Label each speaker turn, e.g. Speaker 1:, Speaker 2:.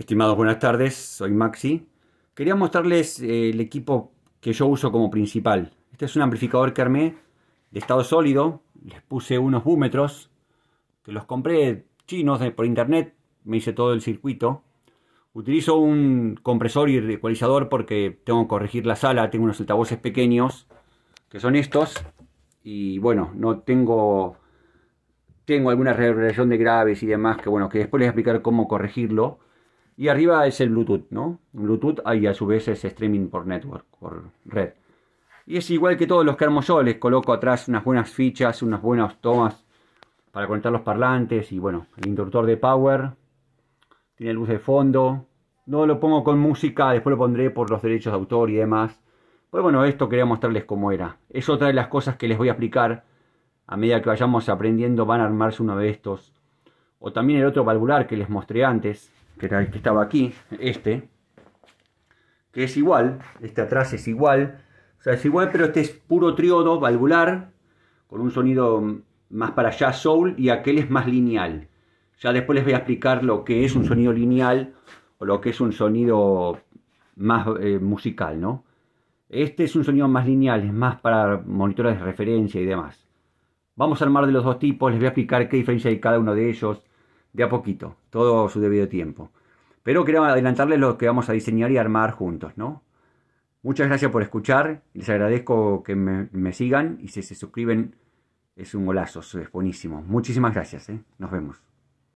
Speaker 1: Estimados, buenas tardes, soy Maxi. Quería mostrarles eh, el equipo que yo uso como principal. Este es un amplificador que armé de estado sólido. Les puse unos búmetros que los compré chinos por internet. Me hice todo el circuito. Utilizo un compresor y ecualizador porque tengo que corregir la sala. Tengo unos altavoces pequeños que son estos. Y bueno, no tengo tengo alguna reverberación de graves y demás que bueno, que después les voy a explicar cómo corregirlo. Y arriba es el Bluetooth, ¿no? Bluetooth y a su vez es streaming por network, por red. Y es igual que todos los que armo yo, les coloco atrás unas buenas fichas, unas buenas tomas para conectar los parlantes y bueno, el interruptor de power, tiene luz de fondo, no lo pongo con música, después lo pondré por los derechos de autor y demás. Pues bueno, esto quería mostrarles cómo era. Es otra de las cosas que les voy a aplicar a medida que vayamos aprendiendo, van a armarse uno de estos. O también el otro valvular que les mostré antes, que estaba aquí, este, que es igual, este atrás es igual, o sea, es igual, pero este es puro triodo valvular, con un sonido más para allá soul, y aquel es más lineal. Ya después les voy a explicar lo que es un sonido lineal o lo que es un sonido más eh, musical, ¿no? Este es un sonido más lineal, es más para monitores de referencia y demás. Vamos a armar de los dos tipos, les voy a explicar qué diferencia hay cada uno de ellos de a poquito, todo su debido tiempo. Pero quería adelantarles lo que vamos a diseñar y armar juntos, ¿no? Muchas gracias por escuchar, les agradezco que me, me sigan y si se suscriben es un golazo, es buenísimo. Muchísimas gracias, ¿eh? nos vemos.